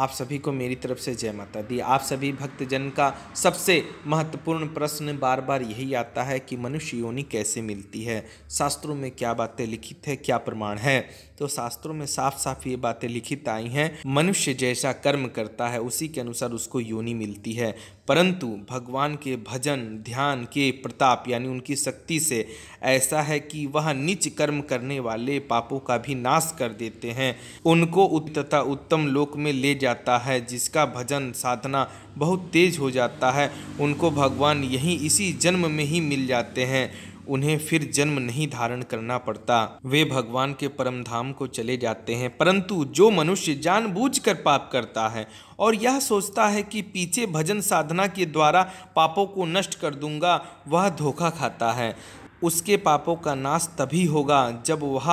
आप सभी को मेरी तरफ से जय माता दी आप सभी भक्तजन का सबसे महत्वपूर्ण प्रश्न बार बार यही आता है कि मनुष्य योनि कैसे मिलती है शास्त्रों में क्या बातें लिखित है क्या प्रमाण है तो शास्त्रों में साफ साफ ये बातें लिखित आई हैं मनुष्य जैसा कर्म करता है उसी के अनुसार उसको योनि मिलती है परंतु भगवान के भजन ध्यान के प्रताप यानी उनकी शक्ति से ऐसा है कि वह नीच कर्म करने वाले पापों का भी नाश कर देते हैं उनको तथा उत्तम लोक में ले जाता है जिसका भजन साधना बहुत तेज हो जाता है उनको भगवान यही इसी जन्म में ही मिल जाते हैं उन्हें फिर जन्म नहीं धारण करना पड़ता वे भगवान के परम धाम को चले जाते हैं परंतु जो मनुष्य जानबूझकर पाप करता है और यह सोचता है कि पीछे भजन साधना के द्वारा पापों को नष्ट कर दूंगा वह धोखा खाता है उसके पापों का नाश तभी होगा जब वह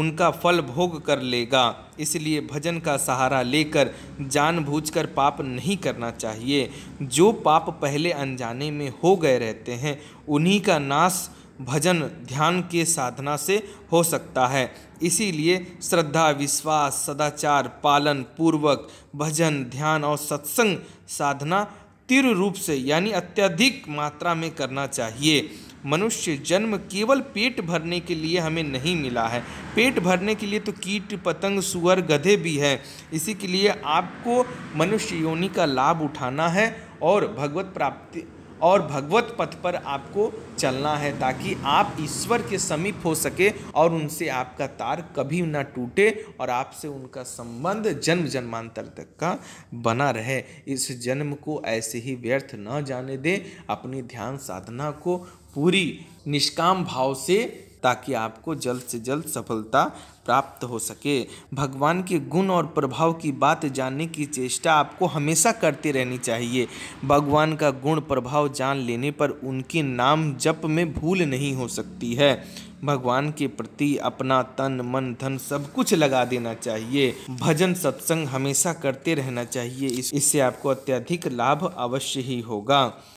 उनका फल भोग कर लेगा इसलिए भजन का सहारा लेकर जानबूझकर पाप नहीं करना चाहिए जो पाप पहले अनजाने में हो गए रहते हैं उन्हीं का नाश भजन ध्यान के साधना से हो सकता है इसीलिए श्रद्धा विश्वास सदाचार पालन पूर्वक भजन ध्यान और सत्संग साधना तीव्र रूप से यानी अत्यधिक मात्रा में करना चाहिए मनुष्य जन्म केवल पेट भरने के लिए हमें नहीं मिला है पेट भरने के लिए तो कीट पतंग सुअर गधे भी हैं इसी के लिए आपको मनुष्य योनि का लाभ उठाना है और भगवत प्राप्ति और भगवत पथ पर आपको चलना है ताकि आप ईश्वर के समीप हो सके और उनसे आपका तार कभी ना टूटे और आपसे उनका संबंध जन्म जन्मांतर तक का बना रहे इस जन्म को ऐसे ही व्यर्थ न जाने दें अपनी ध्यान साधना को पूरी निष्काम भाव से ताकि आपको जल्द से जल्द सफलता प्राप्त हो सके भगवान के गुण और प्रभाव की बात जानने की चेष्टा आपको हमेशा करते रहनी चाहिए भगवान का गुण प्रभाव जान लेने पर उनके नाम जप में भूल नहीं हो सकती है भगवान के प्रति अपना तन मन धन सब कुछ लगा देना चाहिए भजन सत्संग हमेशा करते रहना चाहिए इससे आपको अत्यधिक लाभ अवश्य ही होगा